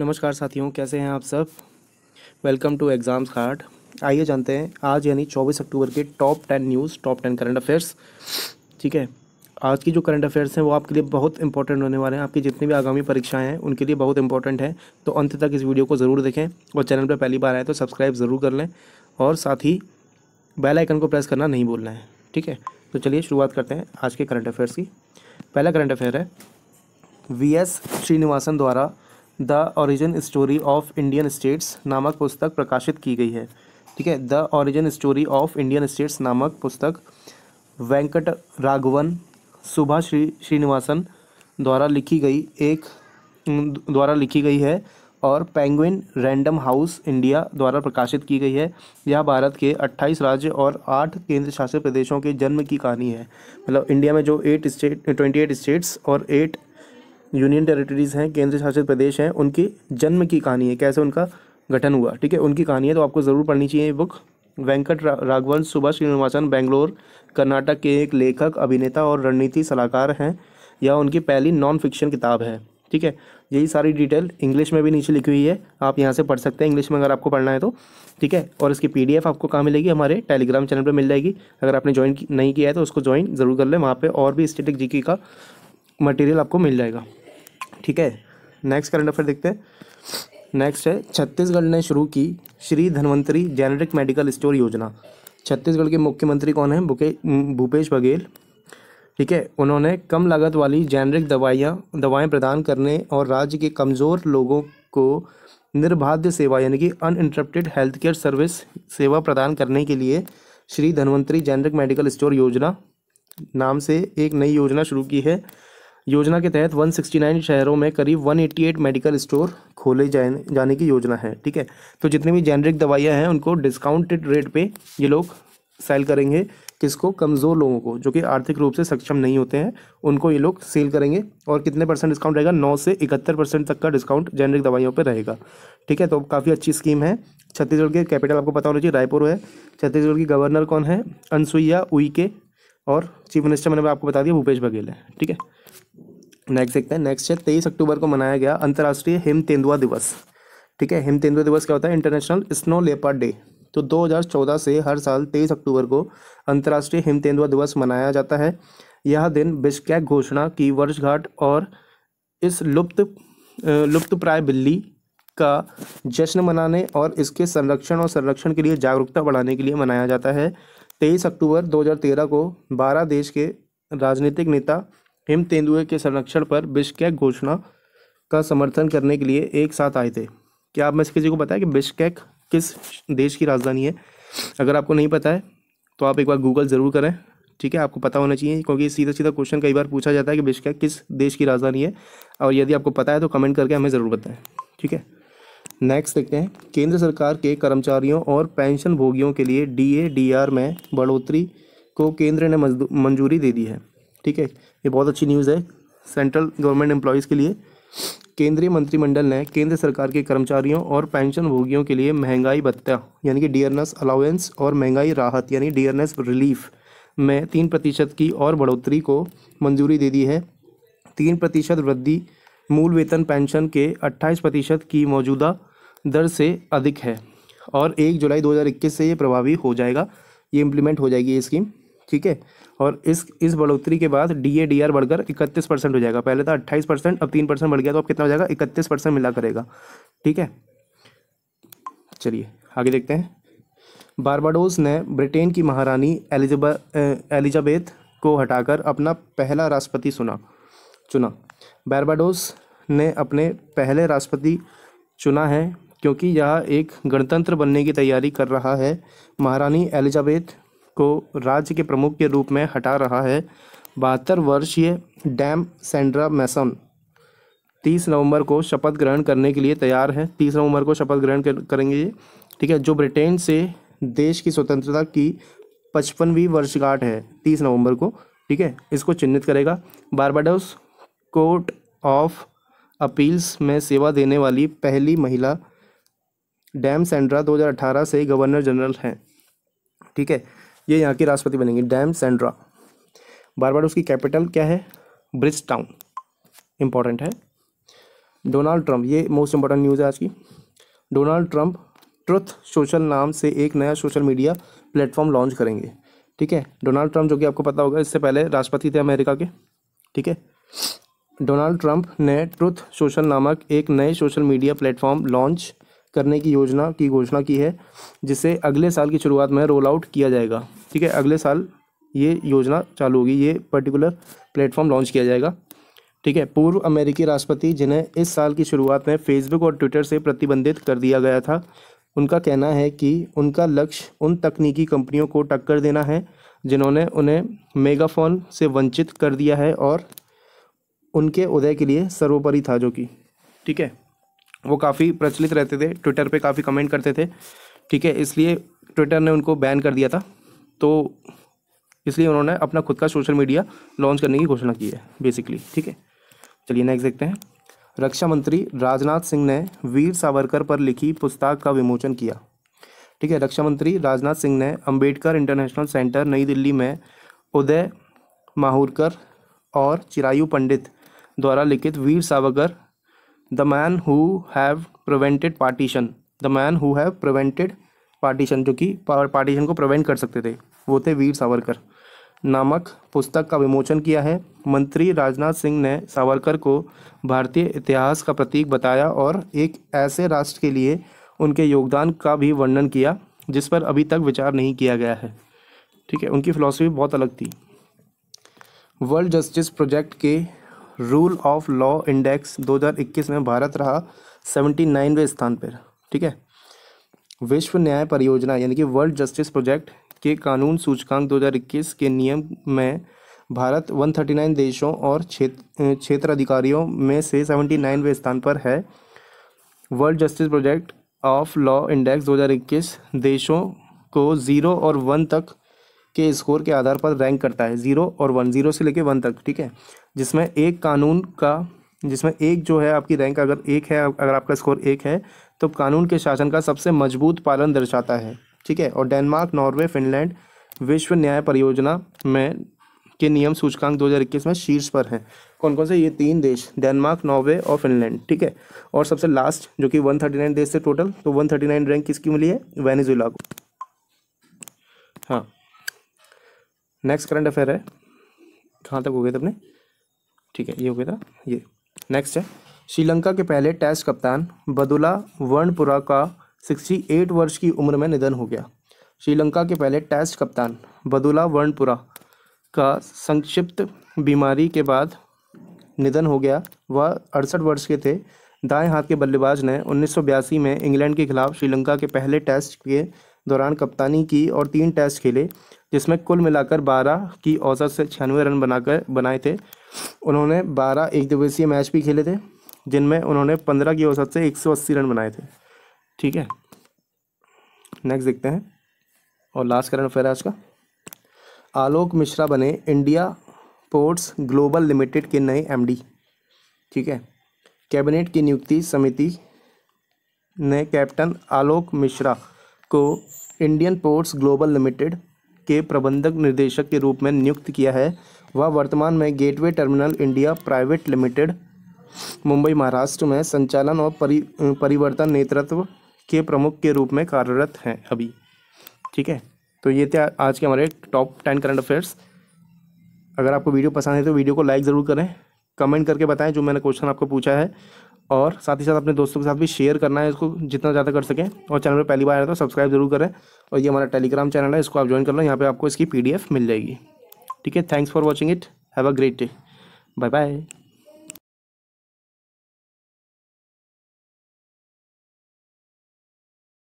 नमस्कार साथियों कैसे हैं आप सब वेलकम टू एग्ज़ाम्स कार्ड आइए जानते हैं आज यानी 24 अक्टूबर के top 10 news top 10 current affairs ठीक है आज की जो करंट अफेयर्स हैं वो आपके लिए बहुत इंपॉर्टेंट होने वाले हैं आपकी जितनी भी आगामी परीक्षाएं हैं उनके लिए बहुत इंपॉर्टेंट है तो अंत तक इस वीडियो को ज़रूर देखें और चैनल पर पहली बार आए तो सब्सक्राइब ज़रूर कर लें और साथ ही बेलाइकन को प्रेस करना नहीं भूलना है ठीक है तो चलिए शुरुआत करते हैं आज के करंट अफेयर्स की पहला करंट अफेयर है वी एस श्रीनिवासन द्वारा the origin story of Indian states नामक पुस्तक प्रकाशित की गई है ठीक है the origin story of Indian states नामक पुस्तक वेंकट राघवन सुभा श्री श्रीनिवासन द्वारा लिखी गई एक द्वारा लिखी गई है और पेंगुइन रैंडम हाउस इंडिया द्वारा प्रकाशित की गई है यह भारत के 28 राज्य और आठ केंद्र शासित प्रदेशों के जन्म की कहानी है मतलब इंडिया में जो eight state twenty eight states और एट यूनियन टेरिटरीज़ हैं केंद्र शासित प्रदेश हैं उनकी जन्म की कहानी है कैसे उनका गठन हुआ ठीक है उनकी कहानी है तो आपको ज़रूर पढ़नी चाहिए बुक वेंकट राघवंश राघवन सुभाष श्रीनिवासन बेंगलोर कर्नाटक के एक लेखक अभिनेता और रणनीति सलाहकार हैं यह उनकी पहली नॉन फिक्शन किताब है ठीक है यही सारी डिटेल इंग्लिश में भी नीचे लिखी हुई है आप यहाँ से पढ़ सकते हैं इंग्लिश में अगर आपको पढ़ना है तो ठीक है और इसकी पीडीएफ आपको कहाँ मिलेगी हमारे टेलीग्राम चैनल पर मिल जाएगी अगर आपने ज्वाइन नहीं किया है तो उसको ज्वाइन ज़रूर कर लें वहाँ पर और भी स्टेटिक जीके का मटेरियल आपको मिल जाएगा ठीक है नेक्स्ट करंट अफेयर देखते हैं नेक्स्ट है छत्तीसगढ़ ने शुरू की Shri Dhanvantari genetic medical store योजना छत्तीसगढ़ के मुख्यमंत्री कौन है भूपेश बघेल ठीक है उन्होंने कम लागत वाली जेनरिक दवाइयाँ दवाएं प्रदान करने और राज्य के कमज़ोर लोगों को निर्बाध्य सेवा यानी कि uninterrupted health care service सेवा प्रदान करने के लिए Shri Dhanvantari generic medical store योजना नाम से एक नई योजना शुरू की है योजना के तहत 169 शहरों में करीब 188 मेडिकल स्टोर खोले जाए जाने की योजना है ठीक है तो जितनी भी जेनरिक दवाइयाँ हैं उनको डिस्काउंटेड रेट पे ये लोग सेल करेंगे किसको कमज़ोर लोगों को जो कि आर्थिक रूप से सक्षम नहीं होते हैं उनको ये लोग सेल करेंगे और कितने परसेंट डिस्काउंट रहेगा नौ से इकहत्तर परसेंट तक का डिस्काउंट जेनरिक दवाइयों पर रहेगा ठीक है तो काफ़ी अच्छी स्कीम है छत्तीसगढ़ के कैपिटल आपको पता होना चाहिए रायपुर है छत्तीसगढ़ की गवर्नर कौन है अनसुईया उइके और चीफ मिनिस्टर मैंने आपको बता दिया भूपेश बघेल है ठीक है नेक्स्ट देखते हैं नेक्स्ट है तेईस अक्टूबर को मनाया गया अंतर्राष्ट्रीय हिम तेंदुआ दिवस ठीक है हिम तेंदुआ दिवस क्या होता है इंटरनेशनल स्नो लेपर डे तो 2014 से हर साल 23 अक्टूबर को अंतर्राष्ट्रीय हिम तेंदुआ दिवस मनाया जाता है यह दिन बिश्कैक घोषणा की वर्षगांठ और इस लुप्त लुप्त प्राय बिल्ली का जश्न मनाने और इसके संरक्षण और संरक्षण के लिए जागरूकता बढ़ाने के लिए मनाया जाता है तेईस अक्टूबर दो को बारह देश के राजनीतिक नेता हिम तेंदुए के संरक्षण पर विश्व कैक घोषणा का समर्थन करने के लिए एक साथ आए थे क्या आप में से किसी को पता है कि बिशकेक किस देश की राजधानी है अगर आपको नहीं पता है तो आप एक बार गूगल ज़रूर करें ठीक है आपको पता होना चाहिए क्योंकि सीधा सीधा क्वेश्चन कई बार पूछा जाता है कि बिशकेक किस देश की राजधानी है और यदि आपको पता है तो कमेंट करके हमें ज़रूर बताएं ठीक है नेक्स्ट देखते हैं केंद्र सरकार के कर्मचारियों और पेंशन भोगियों के लिए डी ए डी आर में बढ़ोतरी को केंद्र ने मंजूरी दे दी है ठीक है ये बहुत अच्छी न्यूज़ है सेंट्रल गवर्नमेंट एम्प्लॉयज़ के लिए केंद्रीय मंत्रिमंडल ने केंद्र सरकार के कर्मचारियों और पेंशन भोगियों के लिए महंगाई भत्ता यानी कि डियरनेस अलाउेंस और महंगाई राहत यानी डियरनेस रिलीफ में तीन प्रतिशत की और बढ़ोतरी को मंजूरी दे दी है तीन प्रतिशत वृद्धि मूल वेतन पेंशन के अट्ठाईस प्रतिशत की मौजूदा दर से अधिक है और एक जुलाई 2021 से ये प्रभावी हो जाएगा ये इम्प्लीमेंट हो जाएगी ये स्कीम ठीक है और इस इस बढ़ोतरी के बाद डी ए डी आर बढ़कर इकतीस परसेंट हो जाएगा पहले था अट्ठाईस परसेंट अब तीन परसेंट बढ़ गया तो अब कितना हो जाएगा इकतीस परसेंट मिला करेगा ठीक है चलिए आगे देखते हैं बारबाडोस ने ब्रिटेन की महारानी एलिजाबा एलिजाबेथ को हटाकर अपना पहला राष्ट्रपति सुना चुना बारबाडोस ने अपने पहले राष्ट्रपति चुना है क्योंकि यह एक गणतंत्र बनने की तैयारी कर रहा है महारानी एलिजाबेथ को राज्य के प्रमुख के रूप में हटा रहा है बहत्तर वर्षीय डैम सेंड्रा मैसन तीस नवंबर को शपथ ग्रहण करने के लिए तैयार है तीस नवंबर को शपथ ग्रहण कर, करेंगे ये ठीक है जो ब्रिटेन से देश की स्वतंत्रता की पचपनवीं वर्षगांठ है तीस नवंबर को ठीक है इसको चिन्हित करेगा बारबाडोस कोर्ट ऑफ अपील्स में सेवा देने वाली पहली महिला डैम सेंड्रा 2018 से गवर्नर जनरल हैं ठीक है ये यहाँ की राष्ट्रपति बनेंगे डैम सेंड्रा बारबाडोस की कैपिटल क्या है ब्रिज टाउन इंपॉर्टेंट है डोनाल्ड ट्रंप ये मोस्ट इंपॉर्टेंट न्यूज़ है आज की डोनाल्ड ट्रंप ट्रुथ सोशल नाम से एक नया सोशल मीडिया प्लेटफॉर्म लॉन्च करेंगे ठीक है डोनाल्ड ट्रंप जो कि आपको पता होगा इससे पहले राष्ट्रपति थे अमेरिका के ठीक है डोनाल्ड ट्रंप ने ट्रुथ सोशल नामक एक नए सोशल मीडिया प्लेटफॉर्म लॉन्च करने की योजना की घोषणा की है जिसे अगले साल की शुरुआत में रोल आउट किया जाएगा ठीक है अगले साल ये योजना चालू होगी ये पर्टिकुलर प्लेटफॉर्म लॉन्च किया जाएगा ठीक है पूर्व अमेरिकी राष्ट्रपति जिन्हें इस साल की शुरुआत में फेसबुक और ट्विटर से प्रतिबंधित कर दिया गया था उनका कहना है कि उनका लक्ष्य उन तकनीकी कंपनियों को टक्कर देना है जिन्होंने उन्हें मेगाफोन से वंचित कर दिया है और उनके उदय के लिए सर्वोपरि था जो कि ठीक है वो काफ़ी प्रचलित रहते थे ट्विटर पे काफ़ी कमेंट करते थे ठीक है इसलिए ट्विटर ने उनको बैन कर दिया था तो इसलिए उन्होंने अपना खुद का सोशल मीडिया लॉन्च करने की घोषणा की है बेसिकली ठीक है चलिए नेक्स्ट देखते हैं रक्षा मंत्री राजनाथ सिंह ने वीर सावरकर पर लिखी पुस्तक का विमोचन किया ठीक है रक्षा मंत्री राजनाथ सिंह ने अम्बेडकर इंटरनेशनल सेंटर नई दिल्ली में उदय माहूरकर और चिरायु पंडित द्वारा लिखित Veer Savarkar the man who have prevented partition the man who have prevented partition जो कि पार्टीशन को प्रिवेंट कर सकते थे वो थे वीर सावरकर नामक पुस्तक का विमोचन किया है मंत्री राजनाथ सिंह ने सावरकर को भारतीय इतिहास का प्रतीक बताया और एक ऐसे राष्ट्र के लिए उनके योगदान का भी वर्णन किया जिस पर अभी तक विचार नहीं किया गया है ठीक है उनकी फिलॉसफी बहुत अलग थी वर्ल्ड जस्टिस प्रोजेक्ट के रूल ऑफ लॉ इंडेक्स 2021 में भारत रहा सेवेंटी नाइनवे स्थान पर ठीक है विश्व न्याय परियोजना यानी कि वर्ल्ड जस्टिस प्रोजेक्ट के कानून सूचकांक 2021 के नियम में भारत 139 देशों और क्षेत्र छेत, अधिकारियों में से सेवेंटी नाइनवे स्थान पर है world justice project of law index 2021 देशों को ज़ीरो और वन तक के स्कोर के आधार पर रैंक करता है ज़ीरो और वन ज़ीरो से लेके वन तक ठीक है जिसमें एक कानून का जिसमें एक जो है आपकी रैंक अगर एक है अगर आपका स्कोर एक है तो कानून के शासन का सबसे मजबूत पालन दर्शाता है ठीक है और डेनमार्क नॉर्वे फिनलैंड विश्व न्याय परियोजना में के नियम सूचकांक 2021 में शीर्ष पर हैं कौन कौन से ये तीन देश डेनमार्क नॉर्वे और फिनलैंड ठीक है और सबसे लास्ट जो कि 139 देश से टोटल तो 139 रैंक किसकी मिली है वेनेजुला को हाँ नेक्स्ट करंट अफेयर है कहाँ तक हो गया था अपने ठीक है ये हो गया था ये नेक्स्ट है श्रीलंका के पहले टेस्ट कप्तान बदुला वर्णपुरा का 68 वर्ष की उम्र में निधन हो गया श्रीलंका के पहले टेस्ट कप्तान बदुला वर्णपुरा का संक्षिप्त बीमारी के बाद निधन हो गया वह अड़सठ वर्ष के थे दाएं हाथ के बल्लेबाज ने उन्नीस में इंग्लैंड के खिलाफ श्रीलंका के पहले टेस्ट के दौरान कप्तानी की और तीन टेस्ट खेले जिसमें कुल मिलाकर 12 की औसत से छियानवे रन बनाकर बनाए थे उन्होंने 12 एक दिवसीय मैच भी खेले थे जिनमें उन्होंने 15 की औसत से 180 रन बनाए थे ठीक है नेक्स्ट देखते हैं और लास्ट करंट अफेयर आज का आलोक मिश्रा बने इंडिया पोर्ट्स ग्लोबल लिमिटेड के नए एम ठीक है कैबिनेट की नियुक्ति समिति ने कैप्टन आलोक मिश्रा को इंडियन पोर्ट्स ग्लोबल लिमिटेड के प्रबंधक निर्देशक के रूप में नियुक्त किया है वह वर्तमान में gateway terminal India private limited Mumbai Maharashtra में संचालन और परि परिवर्तन नेतृत्व के प्रमुख के रूप में कार्यरत हैं अभी ठीक है तो ये थे आज के हमारे टॉप टेन करंट अफेयर्स अगर आपको वीडियो पसंद है तो वीडियो को लाइक ज़रूर करें कमेंट करके बताएं जो मैंने क्वेश्चन आपको पूछा है और साथ ही साथ अपने दोस्तों के साथ भी शेयर करना है इसको जितना ज़्यादा कर सकें और चैनल पर पहली बार आए तो सब्सक्राइब जरूर करें और ये हमारा टेलीग्राम चैनल है इसको आप ज्वाइन कर लो यहाँ पर आपको इसकी पी मिल जाएगी ठीक है thanks for watching it have a great day bye bye